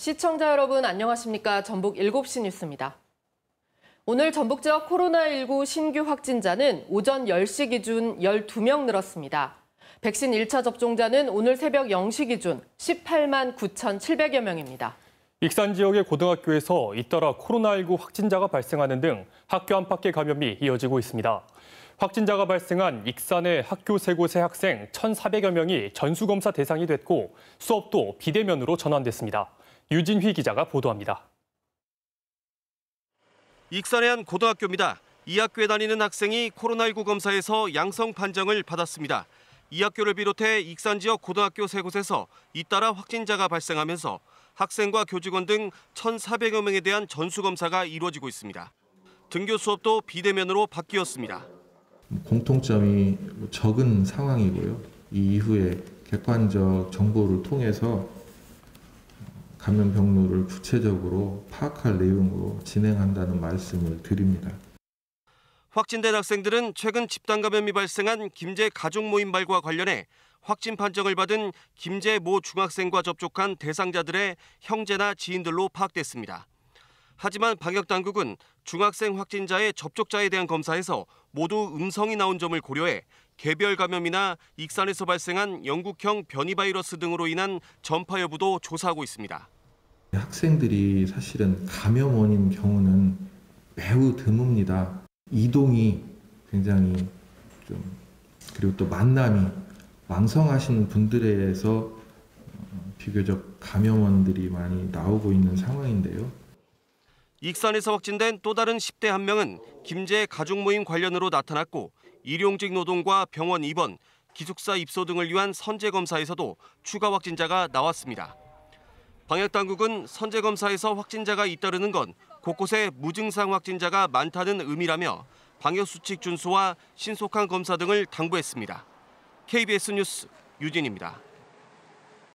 시청자 여러분 안녕하십니까? 전북 7시 뉴스입니다. 오늘 전북 지역 코로나19 신규 확진자는 오전 10시 기준 12명 늘었습니다. 백신 1차 접종자는 오늘 새벽 0시 기준 18만 9,700여 명입니다. 익산 지역의 고등학교에서 잇따라 코로나19 확진자가 발생하는 등 학교 안팎의 감염이 이어지고 있습니다. 확진자가 발생한 익산의 학교 세 곳의 학생 1,400여 명이 전수검사 대상이 됐고 수업도 비대면으로 전환됐습니다. 유진휘 기자가 보도합니다. 익산의 한 고등학교입니다. 이 학교에 다니는 학생이 코로나19 검사에서 양성 판정을 받았습니다. 이 학교를 비롯해 익산 지역 고등학교 세 곳에서 잇따라 확진자가 발생하면서 학생과 교직원 등 1,400여 명에 대한 전수검사가 이루어지고 있습니다. 등교 수업도 비대면으로 바뀌었습니다. 공통점이 적은 상황이고요. 이 이후에 객관적 정보를 통해서 감염 경로를 구체적으로 파악할 내용으로 진행한다는 말씀을 드립니다. 확진된 학생들은 최근 집단 감염이 발생한 김제 가족 모임말과 관련해 확진 판정을 받은 김제 모 중학생과 접촉한 대상자들의 형제나 지인들로 파악됐습니다. 하지만 방역 당국은 중학생 확진자의 접촉자에 대한 검사에서 모두 음성이 나온 점을 고려해 개별 감염이나 익산에서 발생한 영국형 변이 바이러스 등으로 인한 전파 여부도 조사하고 있습니다. 네, 학생들이 사실은 감염 원인 경우는 매우 드뭅니다. 이동이 굉장히 좀 그리고 또 만남이 왕성하신 분들에서 어, 비교적 감염원들이 많이 나오고 있는 상황인데요. 익산에서 확진된 또 다른 10대 한 명은 김제 가족 모임 관련으로 나타났고 일용직 노동과 병원 입원, 기숙사 입소 등을 위한 선제 검사에서도 추가 확진자가 나왔습니다. 방역 당국은 선제 검사에서 확진자가 잇따르는 건 곳곳에 무증상 확진자가 많다는 의미라며 방역 수칙 준수와 신속한 검사 등을 당부했습니다. KBS 뉴스 유진입니다.